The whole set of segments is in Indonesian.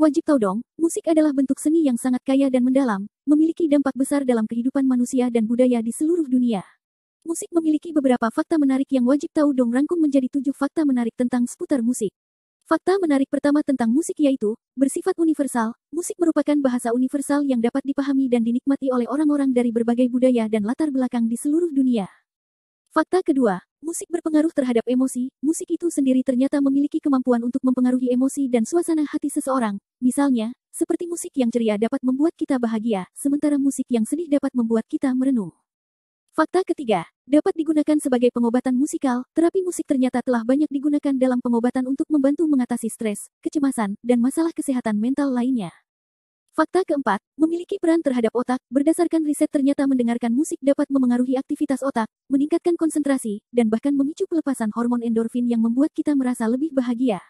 Wajib tahu dong, musik adalah bentuk seni yang sangat kaya dan mendalam, memiliki dampak besar dalam kehidupan manusia dan budaya di seluruh dunia. Musik memiliki beberapa fakta menarik yang wajib tahu dong rangkum menjadi tujuh fakta menarik tentang seputar musik. Fakta menarik pertama tentang musik yaitu, bersifat universal, musik merupakan bahasa universal yang dapat dipahami dan dinikmati oleh orang-orang dari berbagai budaya dan latar belakang di seluruh dunia. Fakta kedua, musik berpengaruh terhadap emosi. Musik itu sendiri ternyata memiliki kemampuan untuk mempengaruhi emosi dan suasana hati seseorang, Misalnya, seperti musik yang ceria dapat membuat kita bahagia, sementara musik yang sedih dapat membuat kita merenung. Fakta ketiga, dapat digunakan sebagai pengobatan musikal, terapi musik ternyata telah banyak digunakan dalam pengobatan untuk membantu mengatasi stres, kecemasan, dan masalah kesehatan mental lainnya. Fakta keempat, memiliki peran terhadap otak, berdasarkan riset ternyata mendengarkan musik dapat memengaruhi aktivitas otak, meningkatkan konsentrasi, dan bahkan memicu pelepasan hormon endorfin yang membuat kita merasa lebih bahagia.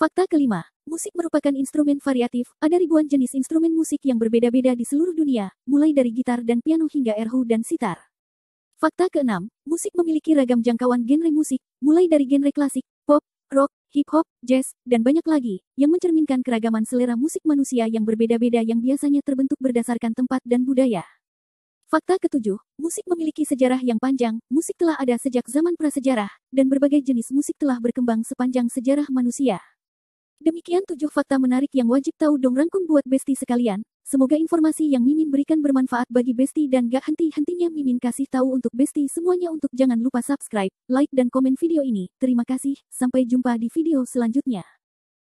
Fakta kelima, Musik merupakan instrumen variatif, ada ribuan jenis instrumen musik yang berbeda-beda di seluruh dunia, mulai dari gitar dan piano hingga erhu dan sitar. Fakta keenam, musik memiliki ragam jangkauan genre musik, mulai dari genre klasik, pop, rock, hip-hop, jazz, dan banyak lagi, yang mencerminkan keragaman selera musik manusia yang berbeda-beda yang biasanya terbentuk berdasarkan tempat dan budaya. Fakta ketujuh, musik memiliki sejarah yang panjang, musik telah ada sejak zaman prasejarah, dan berbagai jenis musik telah berkembang sepanjang sejarah manusia. Demikian tujuh fakta menarik yang wajib tahu dong rangkum buat Besti sekalian. Semoga informasi yang Mimin berikan bermanfaat bagi Besti dan gak henti-hentinya Mimin kasih tahu untuk Besti semuanya untuk jangan lupa subscribe, like dan komen video ini. Terima kasih, sampai jumpa di video selanjutnya.